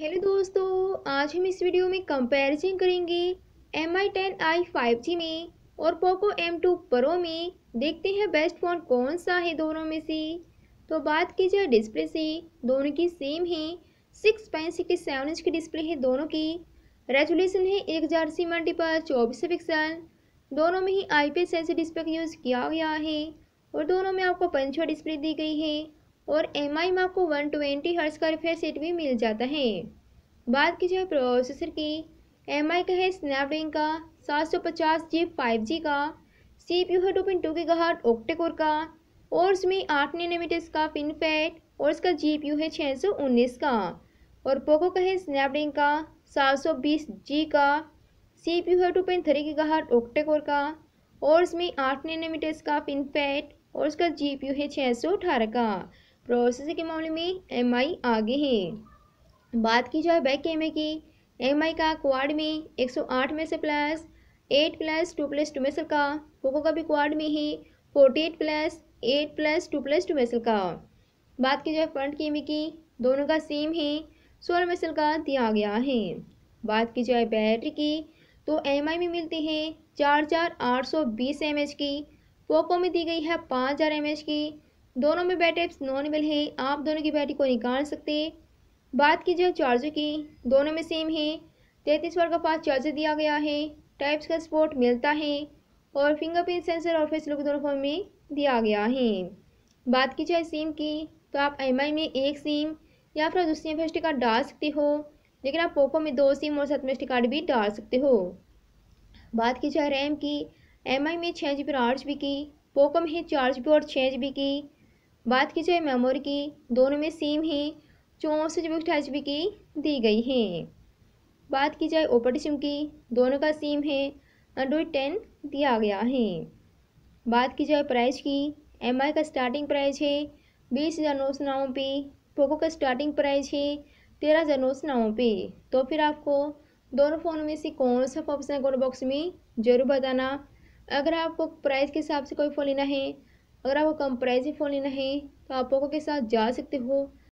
hello दोस्तों आज हम इस वीडियो में कंपैरिजन करेंगे M I ten I five G में और पोको एम टू प्रो में देखते हैं बेस्ट फ़ोन कौन सा है दोनों में से तो बात की जाए डिस्प्ले से दोनों की सेम है six point six seven inch की डिस्प्ले है दोनों की रेजोल्यूशन है एक हज़ार सी मल्टीपल चौबीस पिक्सल दोनों में ही आई पी एस डिस्प्ले का यूज़ किया गया है और दोनों में आपको पंचवा डिस्प्ले दी गई है और एम आई में आपको वन ट्वेंटी हर्ज का रिफ्रेश रेट भी मिल जाता है बात की जाए प्रोसेसर की एम आई का है स्नैपड्रैगन का सात सौ पचास जी फाइव जी का सी पी यू है टू पॉइंट टू की गहाट ऑक्टेकोर का और उसमें आठ नैनोमीटर का पिनफैट और उसका जी पी यू है छः सौ उन्नीस का और पोको का है स्नैपड्रैगन का सात सौ बीस जी का सी पी यू है टू पॉइंट थ्री की गहाट ऑक्टेकोर का और उसमें आठ नैनोमीटर का पिनफैट और उसका जी पी यू है छः सौ अठारह का प्रोसेसर के मामले में एम आगे हैं बात की जाए बैक कैमरे की एम का क्वाड में 108 में से plus 8 plus two plus two मेसल का पोको का भी क्वाड में forty 48 plus 8 plus two plus two मेसल का बात की जाए फ्रंट कैमरे की दोनों का सेम है सोलह मेसल का दिया गया है बात की जाए बैटरी की तो एम में मिलती है चार चार आठ सौ बीस एम की पोको में दी गई है पाँच हज़ार एम की दोनों में बैटरी टाइप्स नॉन है आप दोनों की बैटरी को निकाल सकते हैं बात की जाए चार्जर की दोनों में सेम है तैंतीस वर्ग का फास्ट चार्जर दिया गया है टाइप्स का स्पोर्ट मिलता है और फिंगरप्रिंट सेंसर और फेस लुक दोनों फोन में दिया गया है बात की जाए सिम की तो आप एम में एक सिम या फिर दूसरी एम कार्ड डाल सकते हो लेकिन आप पोको में दो सिम और साथ में कार्ड भी डाल सकते हो बात की जाए रैम की एम में छः जी बी और आठ जी बी की पोको में है चार जी बी और छः जी बी की बात की जाए मेमोरी की दोनों में सेम है चौंसठ जीबी अठाईस की दी गई है बात की जाए ऑपरेटिव सिम की दोनों का सेम है एंड्रॉइड टेन दिया गया है बात की जाए प्राइस की एम का स्टार्टिंग प्राइस है बीस हज़ार नौ सौ नौ पे पोको का स्टार्टिंग प्राइस है तेरह हज़ार नौ सौ नौ पे तो फिर आपको दोनों फ़ोन में से कौन सा पसंद है कौन बॉक्स में ज़रूर बताना अगर आपको प्राइस के हिसाब से कोई फ़ोन लेना है अगर आपको फोन लेना है तो आप पोको के साथ जा सकते हो